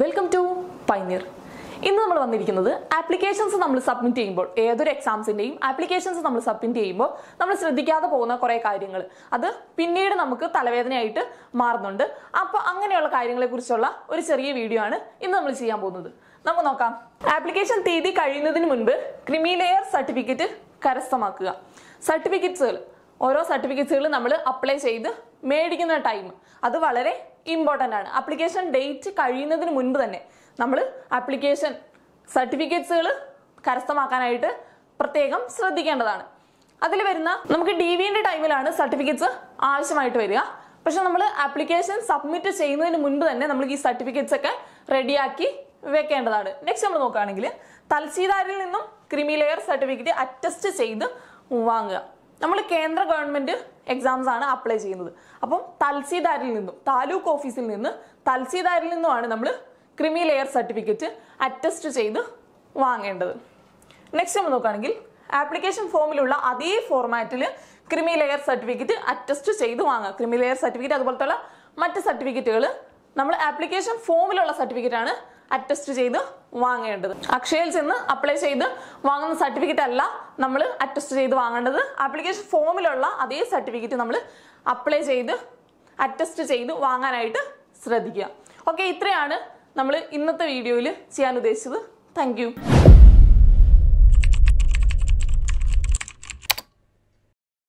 welcome to pioneer ഇന്ന് നമ്മൾ വന്നിരിക്കുന്നത് ആപ്ലിക്കേഷൻസ് നമ്മൾ സബ്മിറ്റ് ചെയ്യുമ്പോൾ ഏതൊരു എക്സാംസിൻ്റെയും ആപ്ലിക്കേഷൻസ് നമ്മൾ സബ്മിറ്റ് ചെയ്യുമ്പോൾ നമ്മൾ ശ്രദ്ധിക്കാതെ പോകുന്ന കുറേ കാര്യങ്ങൾ അത് പിന്നീട് നമുക്ക് തലവേദനയായിട്ട് മാറുന്നുണ്ട് അപ്പോൾ അങ്ങനെയുള്ള കാര്യങ്ങളെക്കുറിച്ചുള്ള ഒരു ചെറിയ വീഡിയോ ആണ് ഇന്ന് നമ്മൾ ചെയ്യാൻ പോകുന്നത് നമുക്ക് നോക്കാം ആപ്ലിക്കേഷൻ തീയതി കഴിയുന്നതിന് മുൻപ് ക്രിമിലെയർ സർട്ടിഫിക്കറ്റ് കരസ്ഥമാക്കുക സർട്ടിഫിക്കറ്റ്സുകൾ ഓരോ സർട്ടിഫിക്കറ്റ്സുകൾ നമ്മൾ അപ്ലൈ ചെയ്ത് മേടിക്കുന്ന ടൈം അത് വളരെ ഇമ്പോർട്ടൻ്റ് ആണ് അപ്ലിക്കേഷൻ ഡേറ്റ് കഴിയുന്നതിന് മുൻപ് തന്നെ നമ്മൾ അപ്ലിക്കേഷൻ സർട്ടിഫിക്കറ്റ്സുകൾ കരസ്ഥമാക്കാനായിട്ട് പ്രത്യേകം ശ്രദ്ധിക്കേണ്ടതാണ് അതിൽ വരുന്ന നമുക്ക് ഡി വിൻ്റെ ടൈമിലാണ് സർട്ടിഫിക്കറ്റ്സ് ആവശ്യമായിട്ട് വരിക പക്ഷെ നമ്മൾ ആപ്ലിക്കേഷൻ സബ്മിറ്റ് ചെയ്യുന്നതിന് മുൻപ് തന്നെ നമ്മൾ ഈ സർട്ടിഫിക്കറ്റ്സ് ഒക്കെ റെഡിയാക്കി വെക്കേണ്ടതാണ് നെക്സ്റ്റ് നമ്മൾ നോക്കുകയാണെങ്കിൽ തൽസീദാരിൽ നിന്നും ക്രിമിലെയർ സർട്ടിഫിക്കറ്റ് അറ്റസ്റ്റ് ചെയ്ത് വാങ്ങുക നമ്മൾ കേന്ദ്ര ഗവൺമെന്റ് എക്സാംസ് ആണ് അപ്ലൈ ചെയ്യുന്നത് അപ്പം തൽസീദാരിൽ നിന്നും താലൂക്ക് ഓഫീസിൽ നിന്ന് തൽസീദാരിൽ നിന്നുമാണ് നമ്മൾ ക്രിമി ലെയർ സർട്ടിഫിക്കറ്റ് അറ്റസ്റ്റ് ചെയ്ത് വാങ്ങേണ്ടത് നെക്സ്റ്റ് നമ്മൾ നോക്കുകയാണെങ്കിൽ ആപ്ലിക്കേഷൻ ഫോമിലുള്ള അതേ ഫോർമാറ്റിൽ ക്രിമി ലെയർ സർട്ടിഫിക്കറ്റ് അറ്റസ്റ്റ് ചെയ്ത് വാങ്ങുക ക്രിമി ലെയർ സർട്ടിഫിക്കറ്റ് അതുപോലത്തെ മറ്റ് സർട്ടിഫിക്കറ്റുകൾ നമ്മൾ ആപ്ലിക്കേഷൻ ഫോമിലുള്ള സർട്ടിഫിക്കറ്റ് ആണ് അറ്റസ്റ്റ് ചെയ്ത് വാങ്ങേണ്ടത് അക്ഷയയിൽ ചെന്ന് അപ്ലൈ ചെയ്ത് വാങ്ങുന്ന സർട്ടിഫിക്കറ്റ് അല്ല നമ്മൾ അറ്റസ്റ്റ് ചെയ്ത് വാങ്ങേണ്ടത് ആപ്ലിക്കേഷൻ ഫോമിലുള്ള അതേ സർട്ടിഫിക്കറ്റ് നമ്മൾ അപ്ലൈ ചെയ്ത് അറ്റസ്റ്റ് ചെയ്ത് വാങ്ങാനായിട്ട് ശ്രദ്ധിക്കുക ഓക്കെ ഇത്രയാണ് നമ്മൾ ഇന്നത്തെ വീഡിയോയിൽ ചെയ്യാൻ ഉദ്ദേശിച്ചത് താങ്ക്